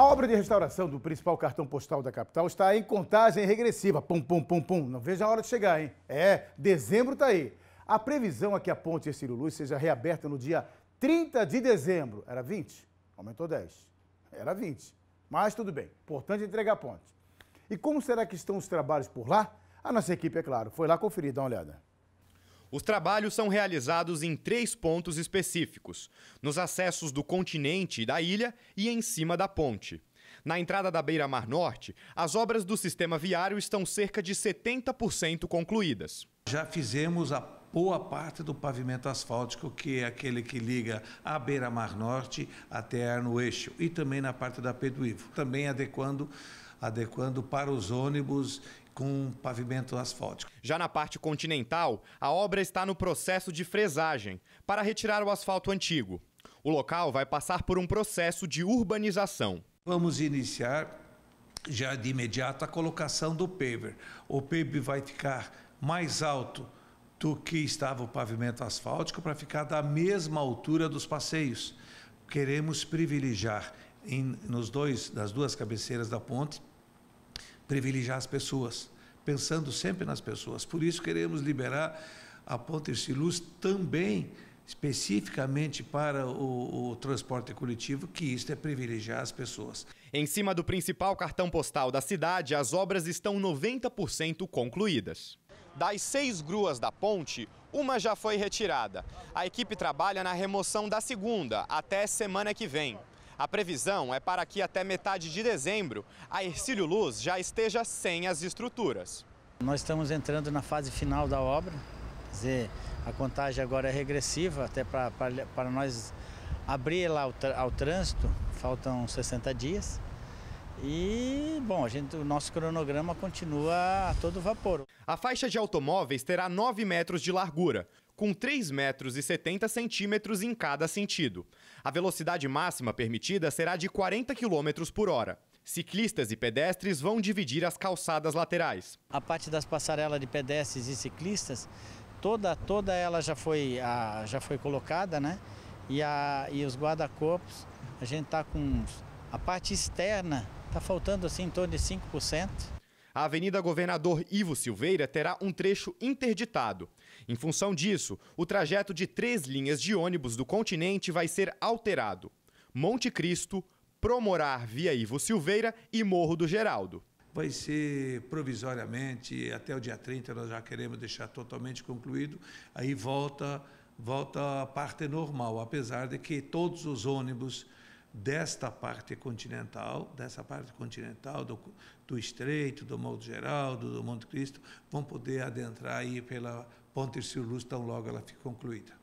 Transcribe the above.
A obra de restauração do principal cartão postal da capital está em contagem regressiva. Pum, pum, pum, pum. Não vejo a hora de chegar, hein? É, dezembro está aí. A previsão é que a ponte Estilo Luz seja reaberta no dia 30 de dezembro. Era 20? Aumentou 10. Era 20. Mas tudo bem, importante entregar a ponte. E como será que estão os trabalhos por lá? A nossa equipe, é claro, foi lá conferir, dá uma olhada. Os trabalhos são realizados em três pontos específicos: nos acessos do continente e da ilha e em cima da ponte. Na entrada da Beira-Mar Norte, as obras do sistema viário estão cerca de 70% concluídas. Já fizemos a boa parte do pavimento asfáltico, que é aquele que liga a Beira-Mar Norte até Arno Eixo e também na parte da Pedro Ivo, também adequando adequando para os ônibus com pavimento asfáltico. Já na parte continental, a obra está no processo de fresagem para retirar o asfalto antigo. O local vai passar por um processo de urbanização. Vamos iniciar já de imediato a colocação do paver. O paver vai ficar mais alto do que estava o pavimento asfáltico para ficar da mesma altura dos passeios. Queremos privilegiar em, nos dois, nas duas cabeceiras da ponte privilegiar as pessoas, pensando sempre nas pessoas. Por isso queremos liberar a Ponte Luz também especificamente para o, o, transporte coletivo, que isto é privilegiar as pessoas. Em cima do principal cartão postal da cidade, as obras estão 90% concluídas. Das seis gruas da ponte, uma já foi retirada. A equipe trabalha na remoção da segunda, até semana que vem. A previsão é para que até metade de dezembro a Ercílio Luz já esteja sem as estruturas. Nós estamos entrando na fase final da obra, quer dizer, a contagem agora é regressiva, até para, nós abrir lá ao, ao trânsito, faltam 60 dias. E, bom, a gente, o nosso cronograma continua a todo vapor. A faixa de automóveis terá 9 metros de largura com 3 metros e 70 centímetros em cada sentido. A velocidade máxima permitida será de 40 km por hora. Ciclistas e pedestres vão dividir as calçadas laterais. A parte das passarelas de pedestres e ciclistas, toda toda ela já foi a, já foi colocada, né? E, a, e os guarda-corpos, a gente tá com a parte externa tá faltando assim em torno de 5% a Avenida Governador Ivo Silveira terá um trecho interditado. Em função disso, o trajeto de três linhas de ônibus do continente vai ser alterado: Monte Cristo, Promorar via Ivo Silveira e Morro do Geraldo. Vai ser provisoriamente, até o dia 30 nós já queremos deixar totalmente concluído, aí volta, volta a parte normal, apesar de que todos os ônibus desta parte continental, dessa parte continental do, do Estreito, do Monte Geral, do Monte Cristo, vão poder adentrar aí pela Ponte luz tão logo ela fique concluída.